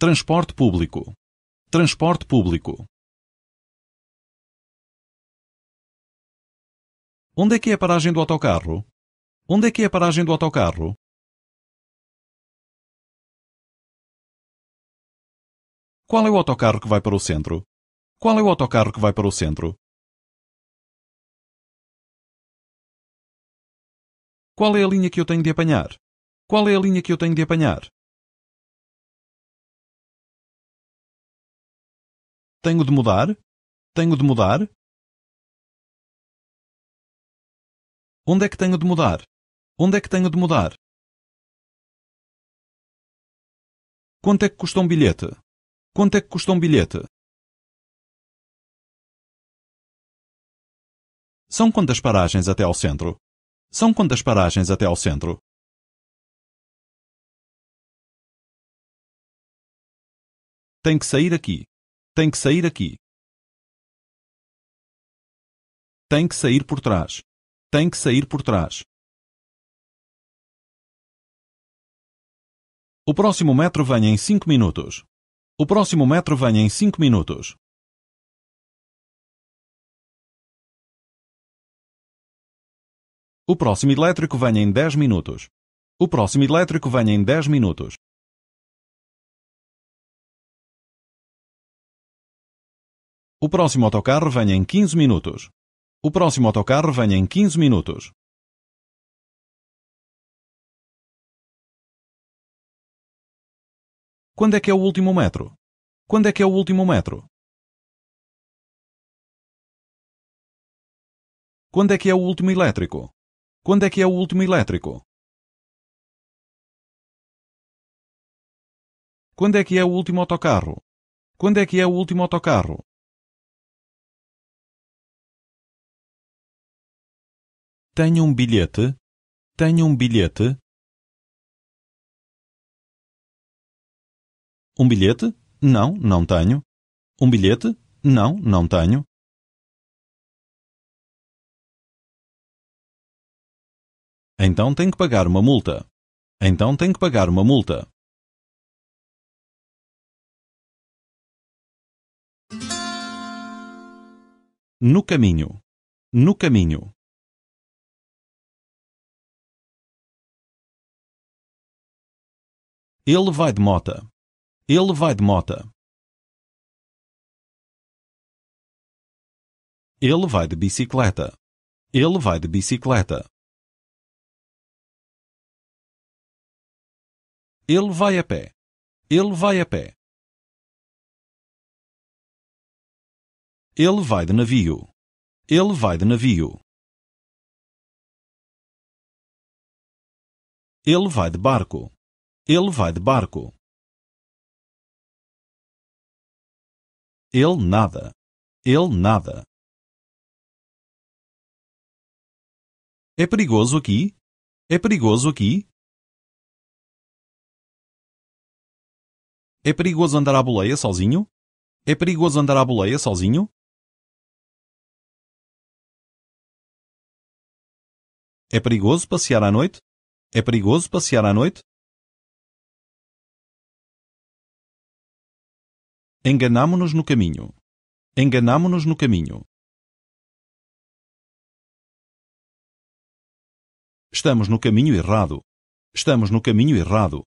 Transporte público. Transporte público. Onde é que é a paragem do autocarro? Onde é que é a paragem do autocarro? Qual é o autocarro que vai para o centro? Qual é o autocarro que vai para o centro? Qual é a linha que eu tenho de apanhar? Qual é a linha que eu tenho de apanhar? Tenho de mudar? Tenho de mudar? Onde é que tenho de mudar? Onde é que tenho de mudar? Quanto é que custa um bilhete? Quanto é que custa um bilhete? São quantas paragens até ao centro? São quantas paragens até ao centro? Tem que sair aqui. Tem que sair aqui. Tem que sair por trás. Tem que sair por trás. O próximo metro vem em 5 minutos. O próximo metro vem em 5 minutos. O próximo elétrico vem em 10 minutos. O próximo elétrico vem em 10 minutos. O próximo autocarro vem em 15 minutos. O próximo autocarro vem em 15 minutos. Quando é que é o último metro? Quando é que é o último metro? Quando é que é o último elétrico? Quando é que é o último elétrico? Quando é que é o último autocarro? Quando é que é o último autocarro? Tenho um bilhete? Tenho um bilhete? Um bilhete? Não, não tenho. Um bilhete? Não, não tenho. Então tem que pagar uma multa. Então tem que pagar uma multa. No caminho. No caminho. Ele vai de mota. Ele vai de mota. Ele vai de bicicleta. Ele vai de bicicleta. Ele vai a pé. Ele vai a pé. Ele vai de navio. Ele vai de navio. Ele vai de barco. Ele vai de barco. Ele nada. Ele nada. É perigoso aqui? É perigoso aqui? É perigoso andar à boleia sozinho? É perigoso andar à boleia sozinho? É perigoso passear à noite? É perigoso passear à noite? enganámo nos no caminho. enganámo nos no caminho. Estamos no caminho errado. Estamos no caminho errado.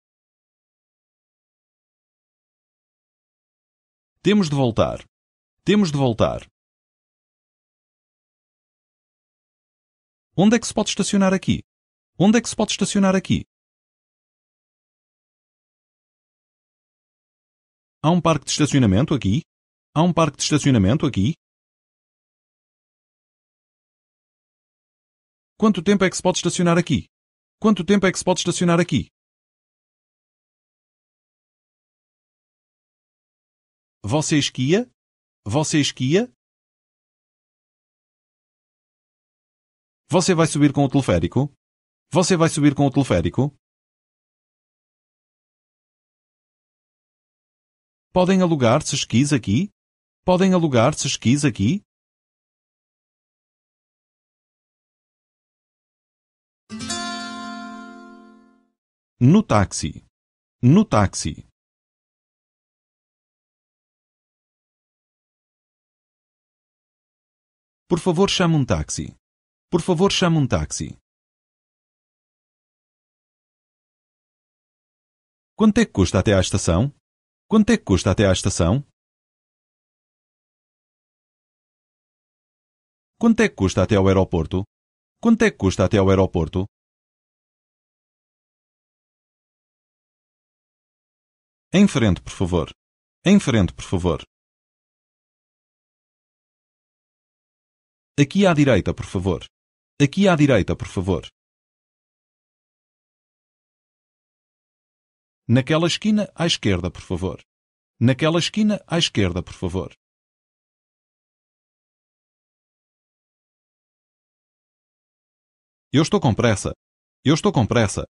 Temos de voltar. Temos de voltar. Onde é que se pode estacionar aqui? Onde é que se pode estacionar aqui? Há um parque de estacionamento aqui? Há um parque de estacionamento aqui? Quanto tempo é que se pode estacionar aqui? Quanto tempo é que se pode estacionar aqui? Você esquia? Você esquia? Você vai subir com o teleférico? Você vai subir com o teleférico? Podem alugar se esquis aqui? Podem alugar se esquis aqui? No táxi. No táxi. Por favor, chame um táxi. Por favor, chame um táxi. Quanto é que custa até à estação? Quanto é que custa até à estação? Quanto é que custa até ao aeroporto? Quanto é que custa até ao aeroporto? Em frente, por favor. Em frente, por favor. Aqui à direita, por favor. Aqui à direita, por favor. Naquela esquina à esquerda, por favor. Naquela esquina à esquerda, por favor. Eu estou com pressa. Eu estou com pressa.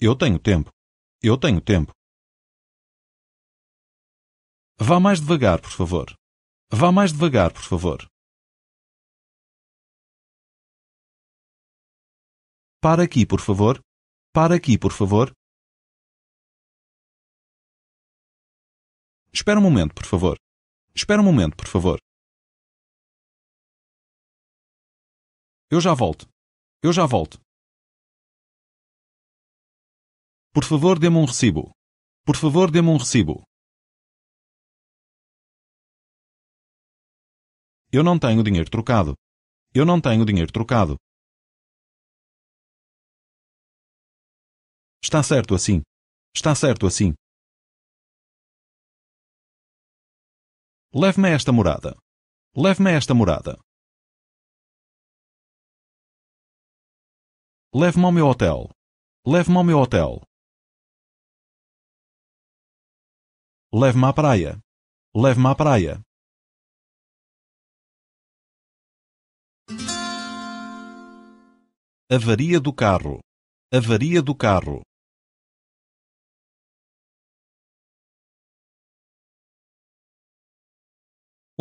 Eu tenho tempo. Eu tenho tempo. Vá mais devagar, por favor. Vá mais devagar, por favor. Para aqui, por favor. Para aqui, por favor. Espera um momento, por favor. Espera um momento, por favor. Eu já volto. Eu já volto. Por favor, dê-me um recibo. Por favor, dê-me um recibo. Eu não tenho dinheiro trocado. Eu não tenho dinheiro trocado. Está certo assim. Está certo assim. Leve-me a esta morada. Leve-me a esta morada. Leve-me ao meu hotel. Leve-me ao meu hotel. Leve-me à praia. Leve-me à praia. Avaria do carro. Avaria do carro.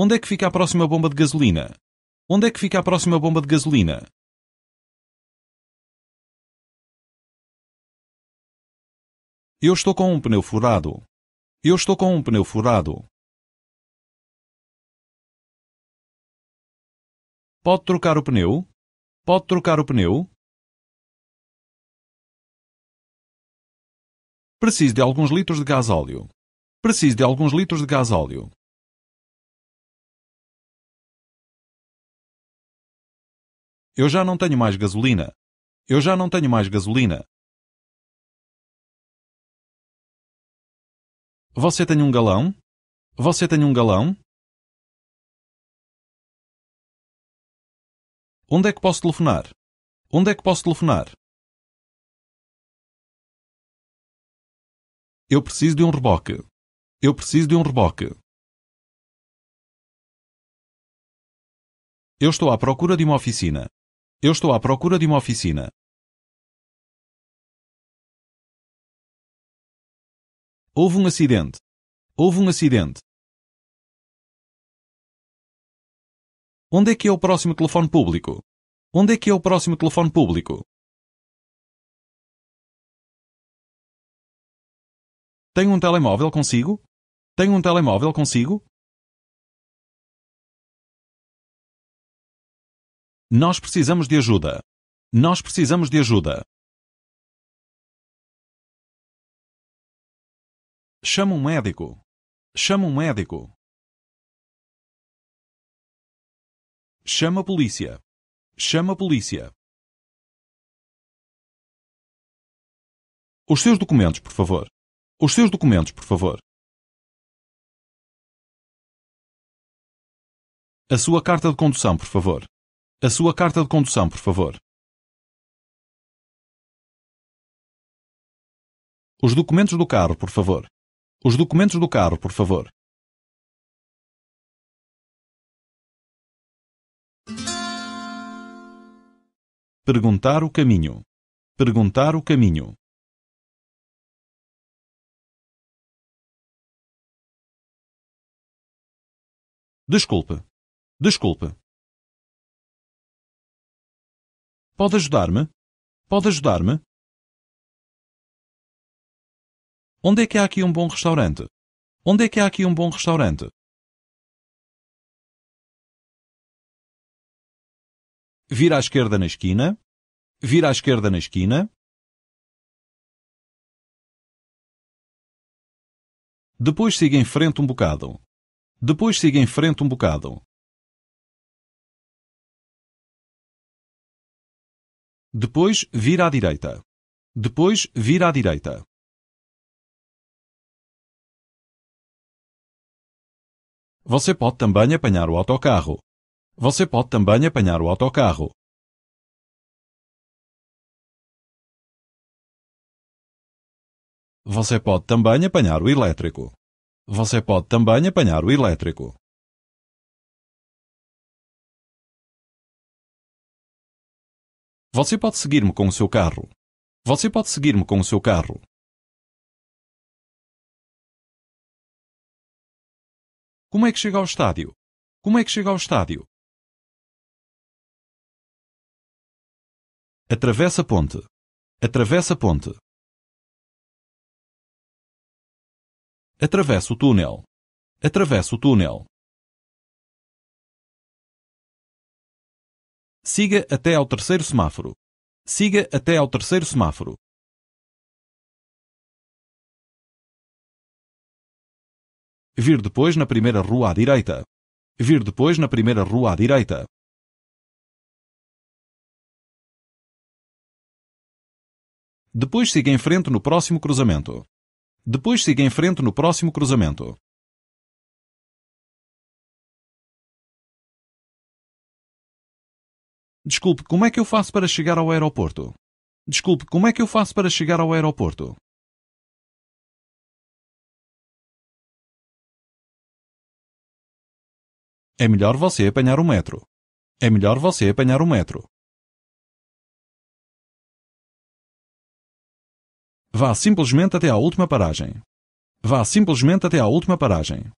Onde é que fica a próxima bomba de gasolina? Onde é que fica a próxima bomba de gasolina? Eu estou com um pneu furado. Eu estou com um pneu furado. Pode trocar o pneu? Pode trocar o pneu? Preciso de alguns litros de gás óleo. Preciso de alguns litros de gás óleo. Eu já não tenho mais gasolina. Eu já não tenho mais gasolina. Você tem um galão? Você tem um galão? Onde é que posso telefonar? Onde é que posso telefonar? Eu preciso de um reboque. Eu preciso de um reboque. Eu estou à procura de uma oficina. Eu estou à procura de uma oficina. Houve um acidente. Houve um acidente. Onde é que é o próximo telefone público? Onde é que é o próximo telefone público? Tenho um telemóvel consigo? Tenho um telemóvel consigo? Nós precisamos de ajuda. Nós precisamos de ajuda. Chama um médico. Chama um médico. Chama a polícia. Chama a polícia. Os seus documentos, por favor. Os seus documentos, por favor. A sua carta de condução, por favor. A sua carta de condução, por favor. Os documentos do carro, por favor. Os documentos do carro, por favor. Perguntar o caminho. Perguntar o caminho. Desculpe. Desculpe. Pode ajudar-me? Pode ajudar-me? Onde é que há aqui um bom restaurante? Onde é que há aqui um bom restaurante? Vira à esquerda na esquina. Vira à esquerda na esquina. Depois siga em frente um bocado. Depois siga em frente um bocado. Depois vira à direita. Depois vira à direita. Você pode também apanhar o autocarro. Você pode também apanhar o autocarro. Você pode também apanhar o elétrico. Você pode também apanhar o elétrico. Você pode seguir-me com o seu carro. Você pode seguir-me com o seu carro. Como é que chega ao estádio? Como é que chega ao estádio? Atravessa a ponte. Atravessa a ponte. Atravessa o túnel. Atravessa o túnel. Siga até ao terceiro semáforo. Siga até ao terceiro semáforo. Vir depois na primeira rua à direita. Vir depois na primeira rua à direita. Depois siga em frente no próximo cruzamento. Depois siga em frente no próximo cruzamento. Desculpe, como é que eu faço para chegar ao aeroporto? Desculpe, como é que eu faço para chegar ao aeroporto? É melhor você apanhar o metro. É melhor você apanhar o metro. Vá simplesmente até a última paragem. Vá simplesmente até a última paragem.